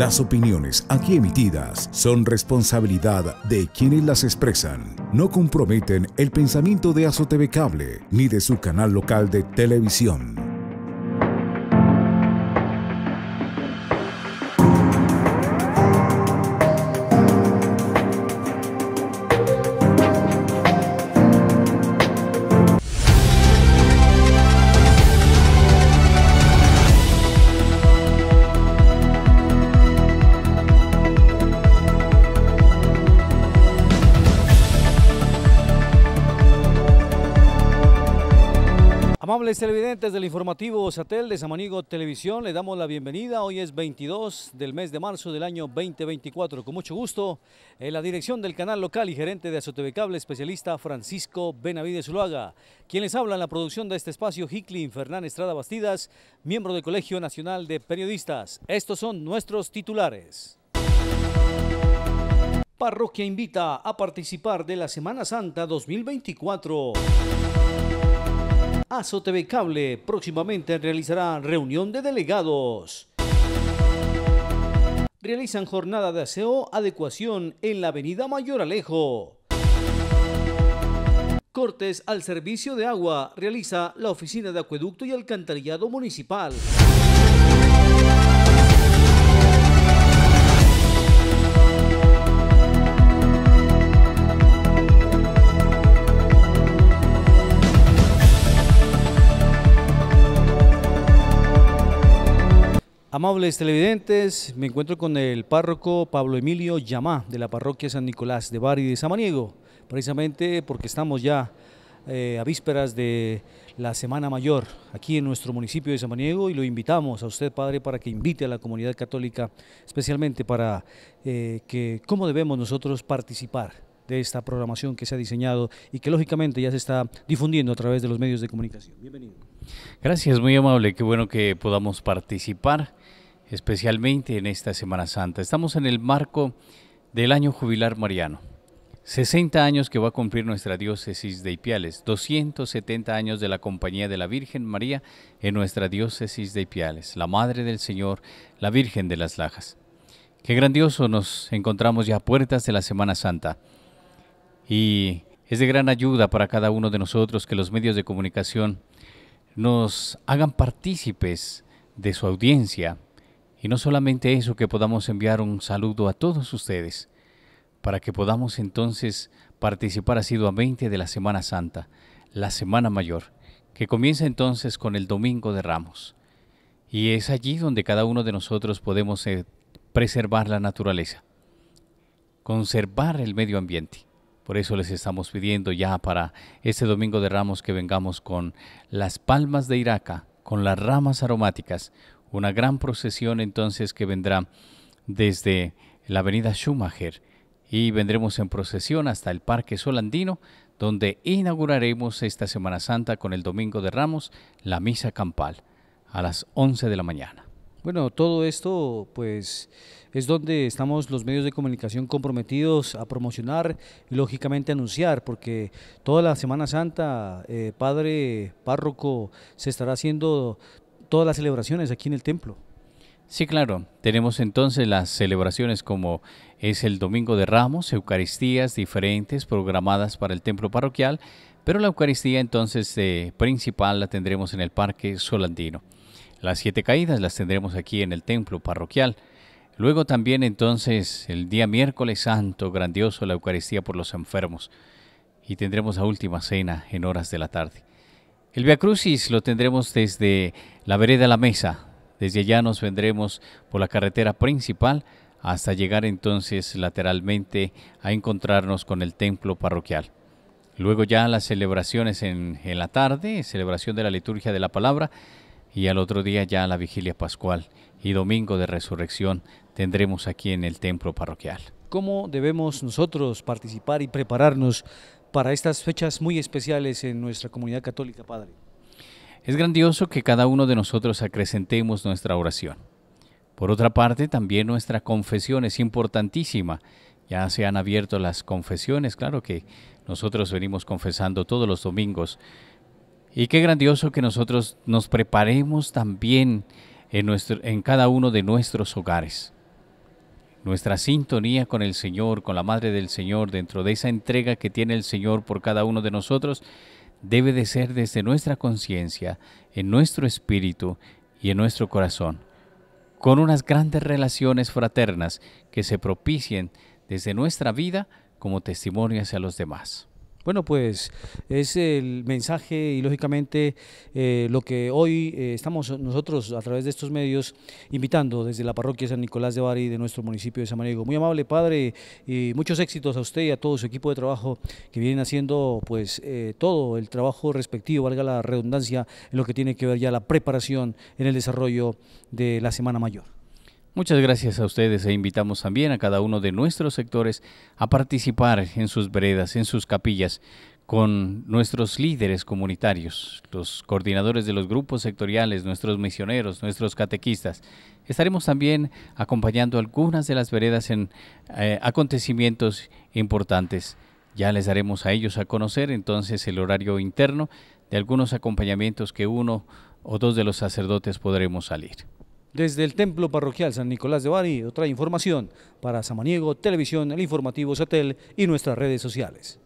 Las opiniones aquí emitidas son responsabilidad de quienes las expresan. No comprometen el pensamiento de Azoteve Cable ni de su canal local de televisión. Amables televidentes del informativo Satel de Samanigo Televisión, le damos la bienvenida. Hoy es 22 del mes de marzo del año 2024. Con mucho gusto, en la dirección del canal local y gerente de Azoteve Cable, especialista Francisco Benavides Uluaga, quien les habla en la producción de este espacio, Hicklin Fernán Estrada Bastidas, miembro del Colegio Nacional de Periodistas. Estos son nuestros titulares. Parroquia invita a participar de la Semana Santa 2024. TV Cable próximamente realizará reunión de delegados. Realizan jornada de aseo adecuación en la avenida Mayor Alejo. Cortes al servicio de agua realiza la Oficina de Acueducto y Alcantarillado Municipal. Amables televidentes, me encuentro con el párroco Pablo Emilio Llamá de la parroquia San Nicolás de Bari de Samaniego, precisamente porque estamos ya eh, a vísperas de la Semana Mayor aquí en nuestro municipio de Samaniego y lo invitamos a usted, Padre, para que invite a la comunidad católica, especialmente para eh, que cómo debemos nosotros participar de esta programación que se ha diseñado y que lógicamente ya se está difundiendo a través de los medios de comunicación. Bienvenido. Gracias, muy amable. Qué bueno que podamos participar, especialmente en esta Semana Santa. Estamos en el marco del año jubilar mariano. 60 años que va a cumplir nuestra diócesis de Ipiales, 270 años de la compañía de la Virgen María en nuestra diócesis de Ipiales, la Madre del Señor, la Virgen de las Lajas. Qué grandioso, nos encontramos ya a puertas de la Semana Santa. Y es de gran ayuda para cada uno de nosotros que los medios de comunicación nos hagan partícipes de su audiencia. Y no solamente eso, que podamos enviar un saludo a todos ustedes, para que podamos entonces participar asiduamente de la Semana Santa, la Semana Mayor, que comienza entonces con el Domingo de Ramos. Y es allí donde cada uno de nosotros podemos eh, preservar la naturaleza, conservar el medio ambiente por eso les estamos pidiendo ya para este domingo de ramos que vengamos con las palmas de Iraca, con las ramas aromáticas, una gran procesión entonces que vendrá desde la avenida Schumacher y vendremos en procesión hasta el Parque Solandino, donde inauguraremos esta Semana Santa con el Domingo de Ramos la misa campal a las 11 de la mañana. Bueno, todo esto pues es donde estamos los medios de comunicación comprometidos a promocionar y lógicamente anunciar, porque toda la Semana Santa, eh, padre párroco, se estará haciendo todas las celebraciones aquí en el templo. Sí, claro. Tenemos entonces las celebraciones como es el Domingo de Ramos, Eucaristías diferentes programadas para el templo parroquial, pero la Eucaristía entonces eh, principal la tendremos en el Parque Solandino. Las siete caídas las tendremos aquí en el templo parroquial. Luego también entonces el día miércoles santo, grandioso, la Eucaristía por los enfermos. Y tendremos la última cena en horas de la tarde. El Via Crucis lo tendremos desde la vereda la mesa. Desde allá nos vendremos por la carretera principal hasta llegar entonces lateralmente a encontrarnos con el templo parroquial. Luego ya las celebraciones en, en la tarde, celebración de la liturgia de la palabra, y al otro día ya la vigilia pascual y domingo de resurrección tendremos aquí en el templo parroquial. ¿Cómo debemos nosotros participar y prepararnos para estas fechas muy especiales en nuestra comunidad católica, Padre? Es grandioso que cada uno de nosotros acrecentemos nuestra oración. Por otra parte, también nuestra confesión es importantísima. Ya se han abierto las confesiones, claro que nosotros venimos confesando todos los domingos y qué grandioso que nosotros nos preparemos también en, nuestro, en cada uno de nuestros hogares. Nuestra sintonía con el Señor, con la Madre del Señor, dentro de esa entrega que tiene el Señor por cada uno de nosotros, debe de ser desde nuestra conciencia, en nuestro espíritu y en nuestro corazón, con unas grandes relaciones fraternas que se propicien desde nuestra vida como testimonio hacia los demás. Bueno, pues es el mensaje y lógicamente eh, lo que hoy eh, estamos nosotros a través de estos medios invitando desde la parroquia San Nicolás de Bari de nuestro municipio de San Mariego. Muy amable padre y muchos éxitos a usted y a todo su equipo de trabajo que vienen haciendo pues eh, todo el trabajo respectivo, valga la redundancia, en lo que tiene que ver ya la preparación en el desarrollo de la Semana Mayor. Muchas gracias a ustedes e invitamos también a cada uno de nuestros sectores a participar en sus veredas, en sus capillas, con nuestros líderes comunitarios, los coordinadores de los grupos sectoriales, nuestros misioneros, nuestros catequistas. Estaremos también acompañando algunas de las veredas en eh, acontecimientos importantes. Ya les daremos a ellos a conocer entonces el horario interno de algunos acompañamientos que uno o dos de los sacerdotes podremos salir. Desde el Templo Parroquial San Nicolás de Bari, otra información para Samaniego Televisión, el informativo Satel y nuestras redes sociales.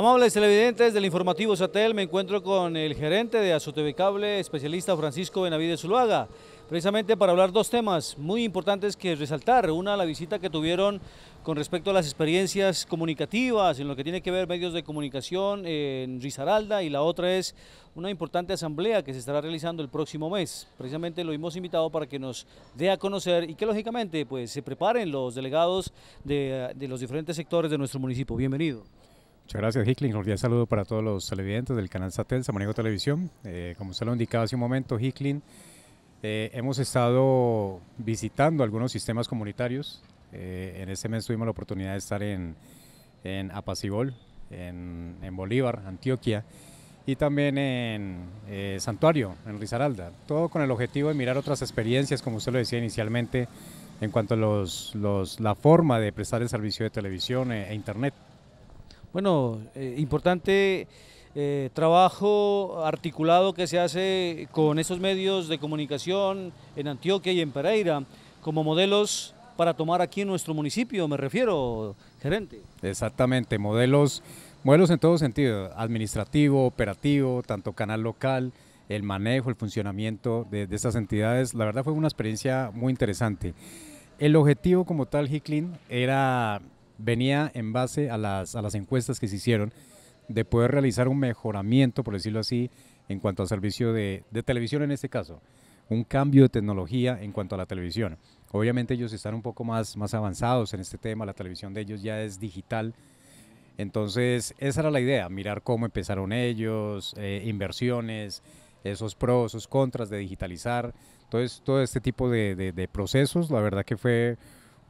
Amables televidentes del informativo Satel, me encuentro con el gerente de Azotevecable, Cable, especialista Francisco Benavides Zuluaga, precisamente para hablar dos temas muy importantes que resaltar. Una, la visita que tuvieron con respecto a las experiencias comunicativas, en lo que tiene que ver medios de comunicación en Risaralda, y la otra es una importante asamblea que se estará realizando el próximo mes. Precisamente lo hemos invitado para que nos dé a conocer y que lógicamente pues, se preparen los delegados de los diferentes sectores de nuestro municipio. Bienvenido. Muchas gracias, Hicklin. Un saludo para todos los televidentes del canal Satel, Samaniego Televisión. Eh, como usted lo indicaba hace un momento, Hicklin, eh, hemos estado visitando algunos sistemas comunitarios. Eh, en este mes tuvimos la oportunidad de estar en, en Apacibol, en, Bolívar, Antioquia, y también en Santuario, en Risaralda. Todo con el objetivo de mirar otras experiencias, como usted lo decía inicialmente, en cuanto a los, la forma de prestar el servicio de televisión e Internet. Bueno, eh, importante eh, trabajo articulado que se hace con esos medios de comunicación en Antioquia y en Pereira como modelos para tomar aquí en nuestro municipio, me refiero, gerente. Exactamente, modelos, modelos en todo sentido, administrativo, operativo, tanto canal local, el manejo, el funcionamiento de, de estas entidades. La verdad fue una experiencia muy interesante. El objetivo como tal, Hicklin, era venía en base a las, encuestas que se hicieron de poder realizar un mejoramiento, por decirlo así, en cuanto al servicio de, televisión en este caso, un cambio de tecnología en cuanto a la televisión. Obviamente ellos están un poco más, más avanzados en este tema, la televisión de ellos ya es digital. Entonces, esa era la idea, mirar cómo empezaron ellos, eh, inversiones, esos pros, esos contras de digitalizar. todo este tipo de, de procesos, la verdad que fue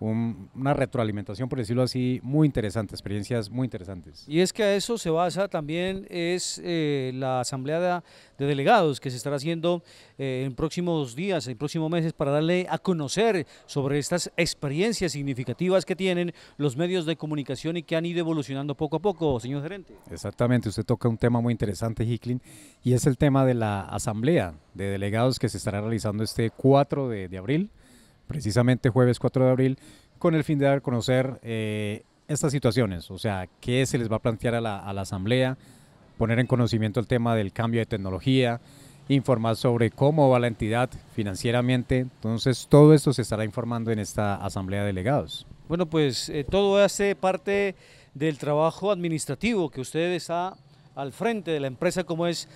una retroalimentación, por decirlo así, muy interesante, experiencias muy interesantes. Y es que a eso se basa también es eh, la asamblea de, delegados que se estará haciendo eh, en próximos días, en próximos meses, para darle a conocer sobre estas experiencias significativas que tienen los medios de comunicación y que han ido evolucionando poco a poco, señor gerente. Exactamente, usted toca un tema muy interesante, Hicklin, y es el tema de la asamblea de delegados que se estará realizando este 4 de abril precisamente jueves 4 de abril, con el fin de dar a conocer eh, estas situaciones, o sea, qué se les va a plantear a la, Asamblea, poner en conocimiento el tema del cambio de tecnología, informar sobre cómo va la entidad financieramente. Entonces, todo esto se estará informando en esta Asamblea de Delegados. Bueno, pues eh, todo hace parte del trabajo administrativo que ustedes ha al frente de la empresa como es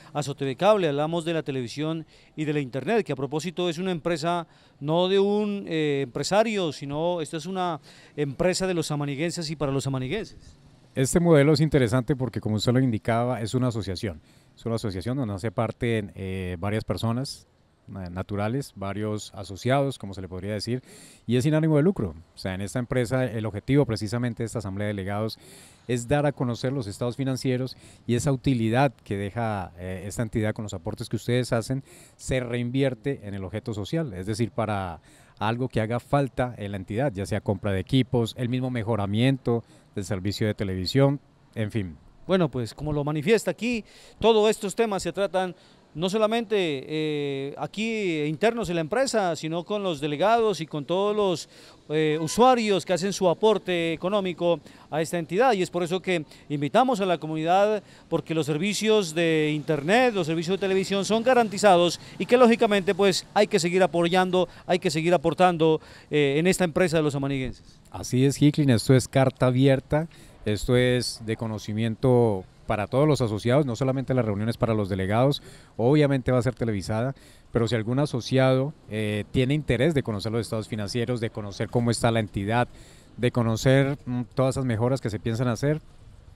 Cable, hablamos de la televisión y de la internet, que a propósito es una empresa no de un eh, empresario, sino esta es una empresa de los amaniguenses y para los amaniguenses Este modelo es interesante porque, como usted lo indicaba, es una asociación. Es una asociación donde hace parte eh, varias personas, eh, naturales, varios asociados, como se le podría decir, y es sin ánimo de lucro. O sea, en esta empresa el objetivo precisamente de esta asamblea de delegados es dar a conocer los estados financieros y esa utilidad que deja eh, esta entidad con los aportes que ustedes hacen se reinvierte en el objeto social, es decir, para algo que haga falta en la entidad, ya sea compra de equipos, el mismo mejoramiento del servicio de televisión, en fin. Bueno, pues como lo manifiesta aquí, todos estos temas se tratan no solamente eh, aquí internos en la empresa, sino con los delegados y con todos los eh, usuarios que hacen su aporte económico a esta entidad. Y es por eso que invitamos a la comunidad, porque los servicios de Internet, los servicios de televisión son garantizados y que lógicamente pues hay que seguir apoyando, hay que seguir aportando eh, en esta empresa de los amaniguenses. Así es, Hicklin, esto es carta abierta, esto es de conocimiento para todos los asociados, no solamente las reuniones para los delegados, obviamente va a ser televisada, pero si algún asociado eh, tiene interés de conocer los estados financieros, de conocer cómo está la entidad, de conocer mm, todas esas mejoras que se piensan hacer,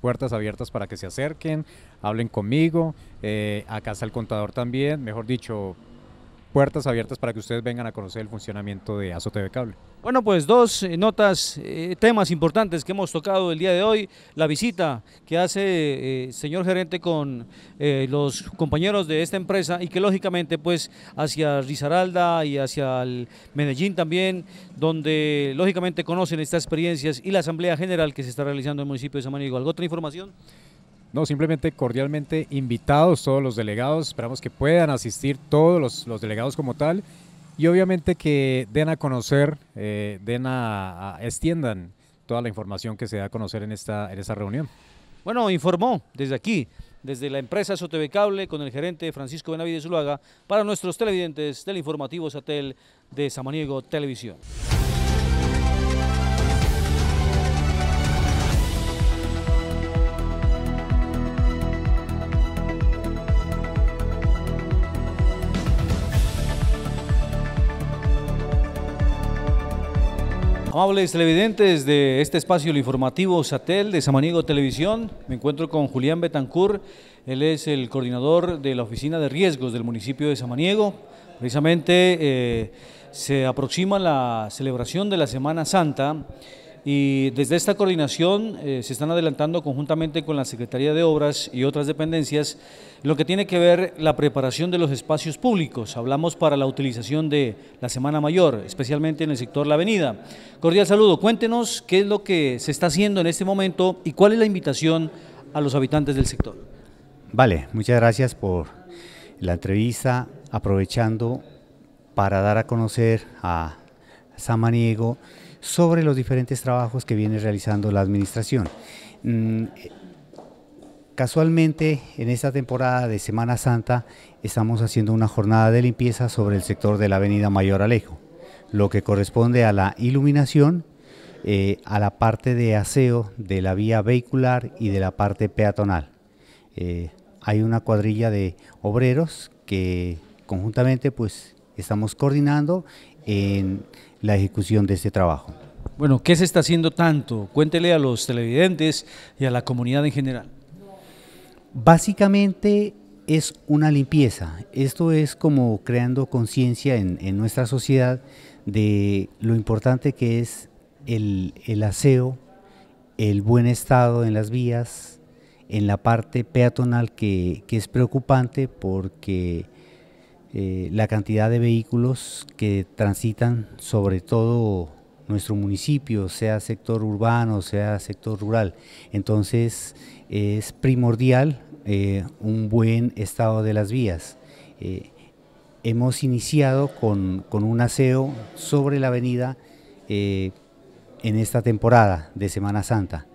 puertas abiertas para que se acerquen, hablen conmigo, eh, acá está el contador también, mejor dicho, puertas abiertas para que ustedes vengan a conocer el funcionamiento de de Cable. Bueno, pues dos eh, notas, eh, temas importantes que hemos tocado el día de hoy. La visita que hace el eh, señor gerente con los compañeros de esta empresa y que lógicamente pues hacia Risaralda y hacia el Medellín también, donde lógicamente conocen estas experiencias y la asamblea general que se está realizando en el municipio de Samaniego. ¿Alguna otra información? No, simplemente cordialmente invitados todos los delegados. Esperamos que puedan asistir todos los, los delegados como tal y obviamente que den a conocer, eh, den a, extiendan toda la información que se da a conocer en esta, en esta reunión. Bueno, informó desde aquí, desde la empresa SOTV Cable, con el gerente Francisco Benavides Luaga, para nuestros televidentes del informativo Satel de Samaniego Televisión. Amables televidentes de este espacio informativo SATEL de Samaniego Televisión, me encuentro con Julián Betancur, él es el coordinador de la Oficina de Riesgos del municipio de Samaniego. Precisamente eh, se aproxima la celebración de la Semana Santa y desde esta coordinación eh, se están adelantando conjuntamente con la Secretaría de Obras y otras dependencias lo que tiene que ver la preparación de los espacios públicos. Hablamos para la utilización de la Semana Mayor, especialmente en el sector La Avenida. Cordial saludo. Cuéntenos qué es lo que se está haciendo en este momento y cuál es la invitación a los habitantes del sector. Vale, muchas gracias por la entrevista. Aprovechando para dar a conocer a Samaniego sobre los diferentes trabajos que viene realizando la administración. Mm, casualmente en esta temporada de Semana Santa estamos haciendo una jornada de limpieza sobre el sector de la Avenida Mayor Alejo, lo que corresponde a la iluminación, eh, a la parte de aseo de la vía vehicular y de la parte peatonal. Eh, hay una cuadrilla de obreros que conjuntamente pues estamos coordinando en la ejecución de este trabajo. Bueno, ¿qué se está haciendo tanto? Cuéntele a los televidentes y a la comunidad en general. Básicamente es una limpieza. Esto es como creando conciencia en, nuestra sociedad de lo importante que es el, aseo, el buen estado en las vías, en la parte peatonal que es preocupante porque eh, la cantidad de vehículos que transitan sobre todo nuestro municipio, sea sector urbano, sea sector rural. Entonces es primordial eh, un buen estado de las vías. Eh, hemos iniciado con, un aseo sobre la avenida en esta temporada de Semana Santa.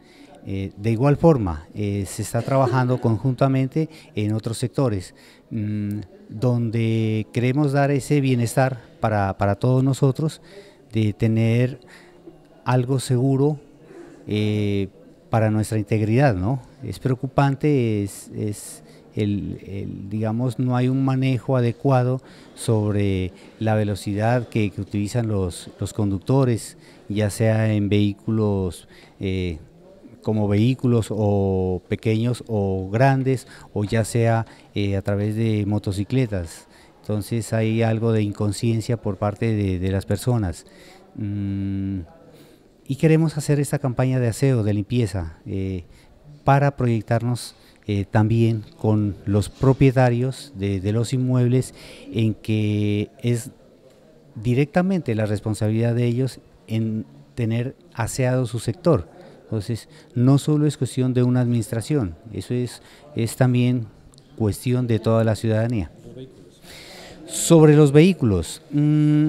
Eh, de igual forma, eh, se está trabajando conjuntamente en otros sectores mm, donde queremos dar ese bienestar para, todos nosotros de tener algo seguro eh, para nuestra integridad, ¿no? Es preocupante, es, el, digamos, no hay un manejo adecuado sobre la velocidad que, utilizan los, los, conductores, ya sea en vehículos como vehículos o pequeños o grandes o ya sea eh, a través de motocicletas. Entonces hay algo de inconsciencia por parte de, las personas. Mm, y queremos hacer esta campaña de aseo, de limpieza, eh, para proyectarnos eh, también con los propietarios de los inmuebles en que es directamente la responsabilidad de ellos en tener aseado su sector. Entonces, no solo es cuestión de una administración, eso es, es también cuestión de toda la ciudadanía. Sobre los vehículos, mm,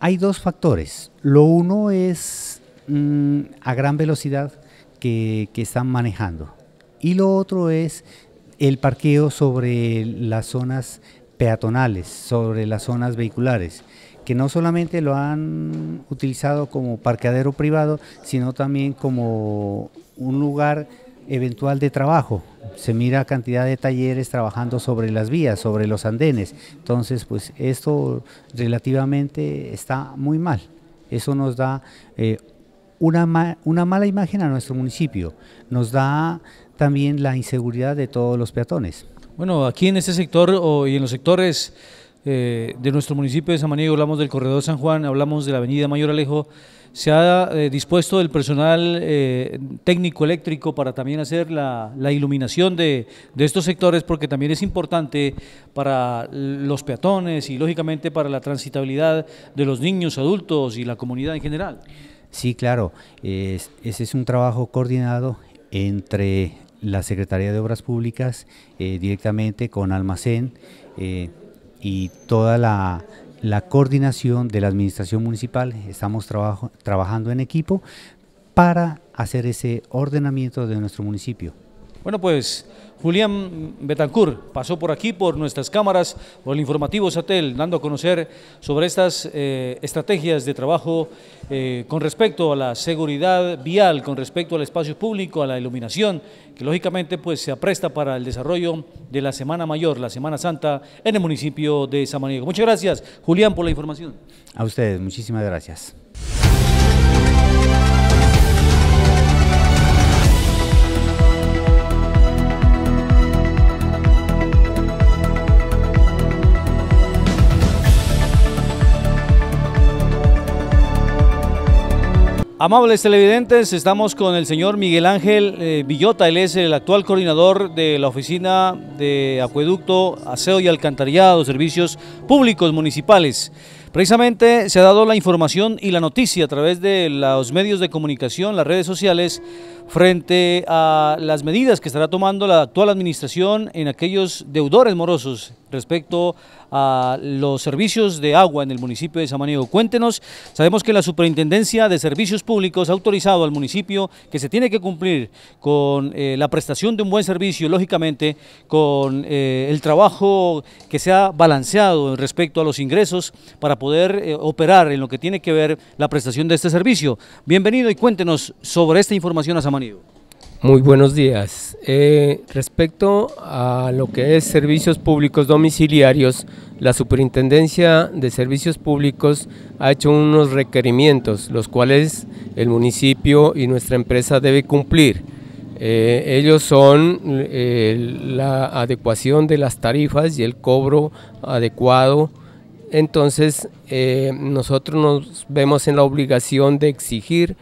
hay dos factores. Lo uno es mm, a gran velocidad que, que están manejando y lo otro es el parqueo sobre las zonas peatonales, sobre las zonas vehiculares que no solamente lo han utilizado como parqueadero privado, sino también como un lugar eventual de trabajo. Se mira cantidad de talleres trabajando sobre las vías, sobre los andenes. Entonces, pues esto relativamente está muy mal. Eso nos da eh, una, una mala imagen a nuestro municipio. Nos da también la inseguridad de todos los peatones. Bueno, aquí en este sector y en los sectores eh, de nuestro municipio de San Samaniego, hablamos del Corredor San Juan, hablamos de la Avenida Mayor Alejo, se ha eh, dispuesto el personal eh, técnico eléctrico para también hacer la, iluminación de, estos sectores porque también es importante para los peatones y lógicamente para la transitabilidad de los niños, adultos y la comunidad en general. Sí, claro, ese es un trabajo coordinado entre la Secretaría de Obras Públicas directamente con Almacén y toda la, coordinación de la administración municipal. Estamos trabajando en equipo para hacer ese ordenamiento de nuestro municipio. Bueno, pues Julián Betancur pasó por aquí, por nuestras cámaras, por el informativo Satel, dando a conocer sobre estas eh, estrategias de trabajo eh, con respecto a la seguridad vial, con respecto al espacio público, a la iluminación, que lógicamente pues, se apresta para el desarrollo de la Semana Mayor, la Semana Santa, en el municipio de Samaniego. Muchas gracias, Julián, por la información. A ustedes, muchísimas gracias. Amables televidentes, estamos con el señor Miguel Ángel eh, Villota, él es el actual coordinador de la Oficina de Acueducto, Aseo y Alcantarillado, Servicios Públicos Municipales. Precisamente se ha dado la información y la noticia a través de los medios de comunicación, las redes sociales, frente a las medidas que estará tomando la actual administración en aquellos deudores morosos respecto a los servicios de agua en el municipio de Samaniego. Cuéntenos, sabemos que la Superintendencia de Servicios Públicos ha autorizado al municipio que se tiene que cumplir con eh, la prestación de un buen servicio, lógicamente, con eh, el trabajo que se ha balanceado respecto a los ingresos para poder eh, operar en lo que tiene que ver la prestación de este servicio. Bienvenido y cuéntenos sobre esta información a San muy buenos días. Eh, respecto a lo que es servicios públicos domiciliarios, la Superintendencia de Servicios Públicos ha hecho unos requerimientos, los cuales el municipio y nuestra empresa debe cumplir. Eh, ellos son eh, la adecuación de las tarifas y el cobro adecuado. Entonces, nosotros nos vemos en la obligación de exigir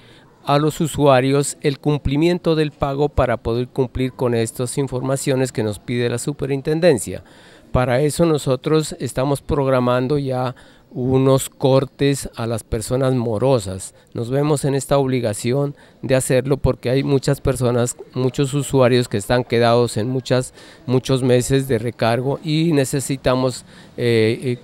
a los usuarios el cumplimiento del pago para poder cumplir con estas informaciones que nos pide la superintendencia. Para eso nosotros estamos programando ya unos cortes a las personas morosas. Nos vemos en esta obligación de hacerlo porque hay muchas personas, muchos usuarios que están quedados en muchas, muchos meses de recargo y necesitamos eh, eh,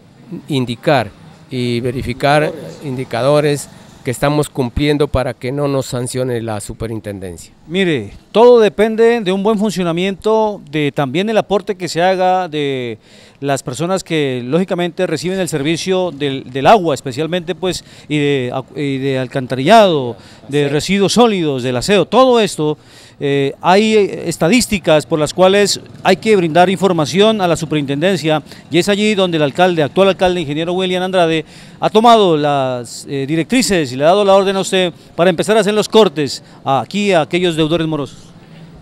indicar y verificar indicadores que estamos cumpliendo para que no nos sancione la superintendencia. Mire, todo depende de un buen funcionamiento, de también el aporte que se haga de las personas que lógicamente reciben el servicio del, agua, especialmente pues y de, alcantarillado, de residuos sólidos, del aseo, todo esto. Eh, hay estadísticas por las cuales hay que brindar información a la superintendencia y es allí donde el alcalde, actual alcalde, ingeniero William Andrade, ha tomado las eh, directrices y le ha dado la orden a usted para empezar a hacer los cortes aquí a aquellos deudores morosos?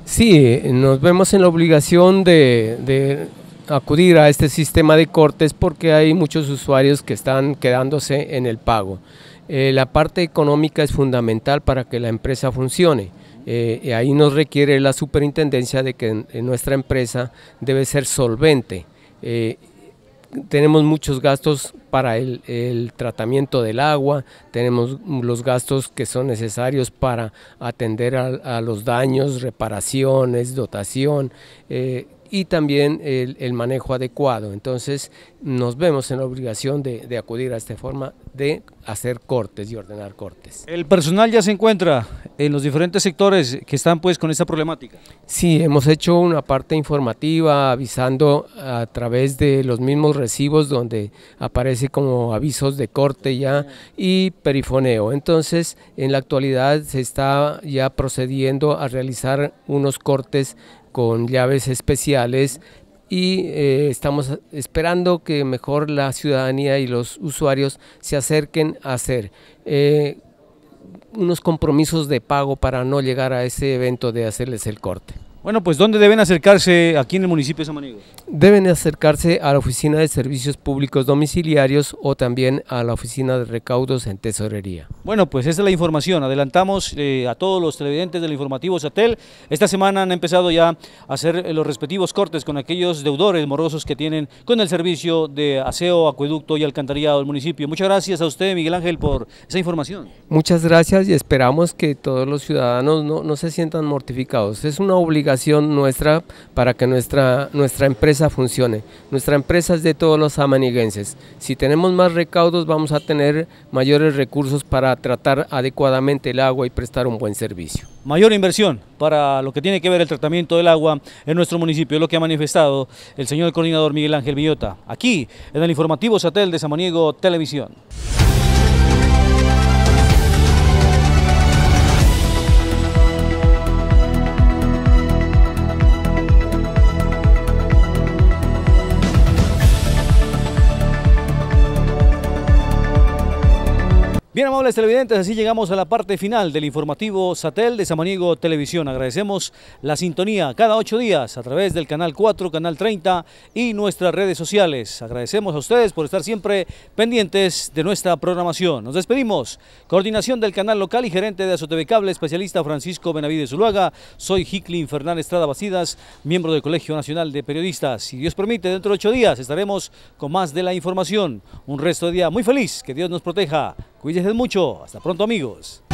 Sí, nos vemos en la obligación de, acudir a este sistema de cortes porque hay muchos usuarios que están quedándose en el pago. Eh, la parte económica es fundamental para que la empresa funcione. Eh, y ahí nos requiere la superintendencia de que nuestra empresa debe ser solvente. Eh, tenemos muchos gastos para el, tratamiento del agua, tenemos los gastos que son necesarios para atender a, los daños, reparaciones, dotación, eh, y también el, manejo adecuado. Entonces nos vemos en la obligación de, acudir a esta forma de hacer cortes y ordenar cortes. ¿El personal ya se encuentra en los diferentes sectores que están pues con esta problemática? Sí, hemos hecho una parte informativa avisando a través de los mismos recibos donde aparece como avisos de corte ya y perifoneo. Entonces en la actualidad se está ya procediendo a realizar unos cortes con llaves especiales y eh, estamos esperando que mejor la ciudadanía y los usuarios se acerquen a hacer eh, unos compromisos de pago para no llegar a ese evento de hacerles el corte. Bueno, pues ¿dónde deben acercarse aquí en el municipio de Samaniego? Deben acercarse a la Oficina de Servicios Públicos Domiciliarios o también a la Oficina de Recaudos en Tesorería. Bueno, pues esa es la información. Adelantamos eh, a todos los televidentes del informativo Satel. Esta semana han empezado ya a hacer eh, los respectivos cortes con aquellos deudores morosos que tienen con el servicio de aseo, acueducto y alcantarillado del municipio. Muchas gracias a usted, Miguel Ángel, por esa información. Muchas gracias y esperamos que todos los ciudadanos no, no se sientan mortificados. Es una obligación nuestra para que nuestra, nuestra empresa funcione. Nuestra empresa es de todos los amaniguenses. Si tenemos más recaudos vamos a tener mayores recursos para tratar adecuadamente el agua y prestar un buen servicio. Mayor inversión para lo que tiene que ver el tratamiento del agua en nuestro municipio, lo que ha manifestado el señor coordinador Miguel Ángel Villota, aquí en el informativo Satel de Samaniego Televisión. Bien, amables televidentes, así llegamos a la parte final del informativo Satel de Samaniego Televisión. Agradecemos la sintonía cada ocho días a través del Canal 4, Canal 30 y nuestras redes sociales. Agradecemos a ustedes por estar siempre pendientes de nuestra programación. Nos despedimos. Coordinación del canal local y gerente de Azoteve Cable, especialista Francisco Benavides Zuluaga. Soy Hicklin Fernández Estrada Bacidas, miembro del Colegio Nacional de Periodistas. Si Dios permite, dentro de ocho días estaremos con más de la información. Un resto de día muy feliz. Que Dios nos proteja. Cuídense mucho. Hasta pronto, amigos.